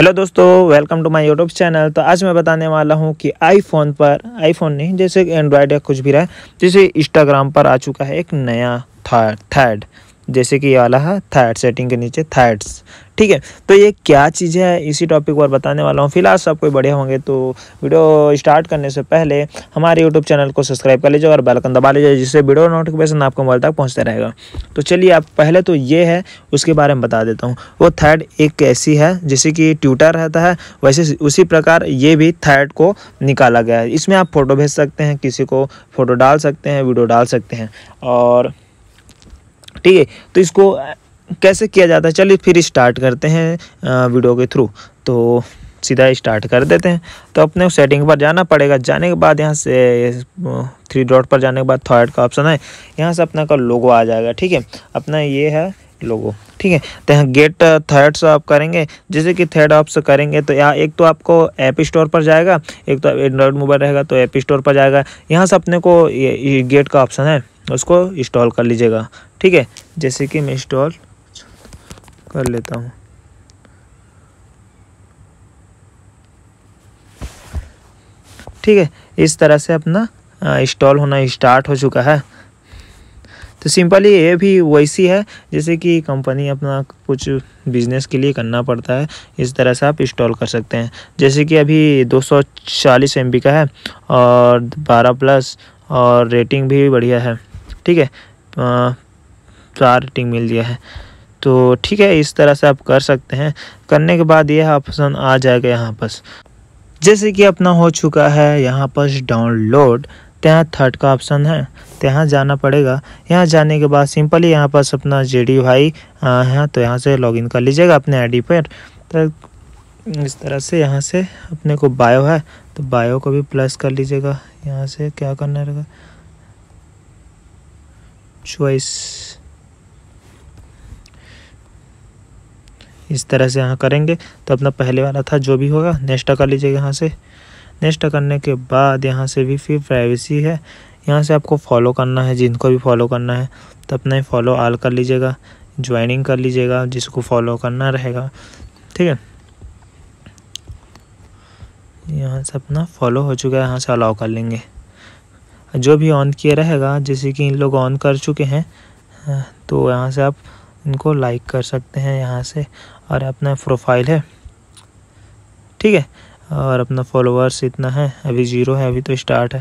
hello दोस्तों welcome to my YouTube channel तो आज मैं बताने वाला हूं कि आईफोन पर आईफोन नहीं जैसे एंड्रॉयड या कुछ भी रहा जैसे इंस्टाग्राम पर आ चुका है एक नया थर्ड जैसे कि ये वाला है थैट सेटिंग के नीचे थैट्स ठीक है तो ये क्या चीज़ें हैं इसी टॉपिक पर बताने वाला हूँ फिलहाल सब कोई बढ़िया होंगे तो वीडियो स्टार्ट करने से पहले हमारे यूट्यूब चैनल को सब्सक्राइब कर लीजिए और बेलकन दबा लीजिए जिससे वीडियो नोटिफिकेशन आपको मोबाइल तक पहुँचता रहेगा तो चलिए आप पहले तो ये है उसके बारे में बता देता हूँ वो थैड एक ऐसी है जैसे कि ट्यूटर रहता है वैसे उसी प्रकार ये भी थर्ड को निकाला गया है इसमें आप फ़ोटो भेज सकते हैं किसी को फ़ोटो डाल सकते हैं वीडियो डाल सकते हैं और ठीक है तो इसको कैसे किया जाता है चलिए फिर स्टार्ट करते हैं वीडियो के थ्रू तो सीधा स्टार्ट कर देते हैं तो अपने सेटिंग पर जाना पड़ेगा जाने के बाद यहाँ से थ्री डॉट पर जाने के बाद थर्ड का ऑप्शन है यहाँ से अपना का लोगो आ जाएगा ठीक है अपना ये है लोगो ठीक है तो यहाँ गेट थर्ड से आप करेंगे जैसे कि थर्ड ऑप्स करेंगे तो यहाँ एक तो आपको ऐप स्टोर पर जाएगा एक तो एंड्रॉयड मोबाइल रहेगा तो ऐप स्टोर पर जाएगा यहाँ से अपने को ये, ये गेट का ऑप्शन है उसको इंस्टॉल कर लीजिएगा ठीक है जैसे कि मैं इंस्टॉल कर लेता हूँ ठीक है इस तरह से अपना इंस्टॉल होना स्टार्ट हो चुका है तो सिंपली ये भी वैसी है जैसे कि कंपनी अपना कुछ बिजनेस के लिए करना पड़ता है इस तरह से आप इंस्टॉल कर सकते हैं जैसे कि अभी 240 सौ का है और 12 प्लस और रेटिंग भी बढ़िया है ठीक है चार टिंग मिल दिया है तो ठीक है इस तरह से आप कर सकते हैं करने के बाद यह ऑप्शन आ जाएगा यहाँ पर जैसे कि अपना हो चुका है यहाँ पर डाउनलोड यहाँ थर्ड का ऑप्शन है यहाँ जाना पड़ेगा यहाँ जाने के बाद सिंपली यहाँ पास अपना जे डी भाई है तो यहाँ से लॉगिन कर लीजिएगा अपने आईडी पर तो इस तरह से यहाँ से अपने को बायो है तो बायो को भी प्लस कर लीजिएगा यहाँ से क्या करना रहेगा चॉइस इस तरह से यहाँ करेंगे तो अपना पहले वाला था जो भी होगा नेक्स्ट कर लीजिएगा यहाँ से नेक्स्ट करने के बाद यहाँ से भी फिर प्राइवेसी है यहाँ से आपको फॉलो करना है जिनको भी फॉलो करना है तो अपना ही फॉलो आल कर लीजिएगा ज्वाइनिंग कर लीजिएगा जिसको फॉलो करना रहेगा ठीक है यहाँ से अपना फॉलो हो चुका है यहाँ से अलाउ कर लेंगे जो भी ऑन किया रहेगा जैसे कि इन लोग ऑन कर चुके हैं तो यहाँ से आप इनको लाइक कर सकते हैं यहाँ से और अपना प्रोफाइल है ठीक है और अपना फॉलोअर्स इतना है अभी ज़ीरो है अभी तो स्टार्ट है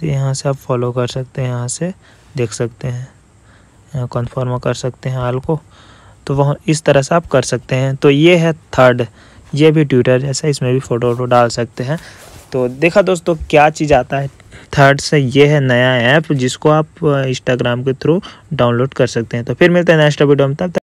तो यहाँ से आप फॉलो कर सकते हैं यहाँ से देख सकते हैं यहाँ कन्फर्म कर सकते हैं आल को तो वह इस तरह से आप कर सकते हैं तो ये है थर्ड ये भी ट्विटर जैसा इसमें भी फ़ोटो वोटो डाल सकते हैं तो देखा दोस्तों क्या चीज़ आता है थर्ड से ये है नया ऐप जिसको आप इंस्टाग्राम uh, के थ्रू डाउनलोड कर सकते हैं तो फिर मिलते हैं नेक्स्ट वीडियो में तब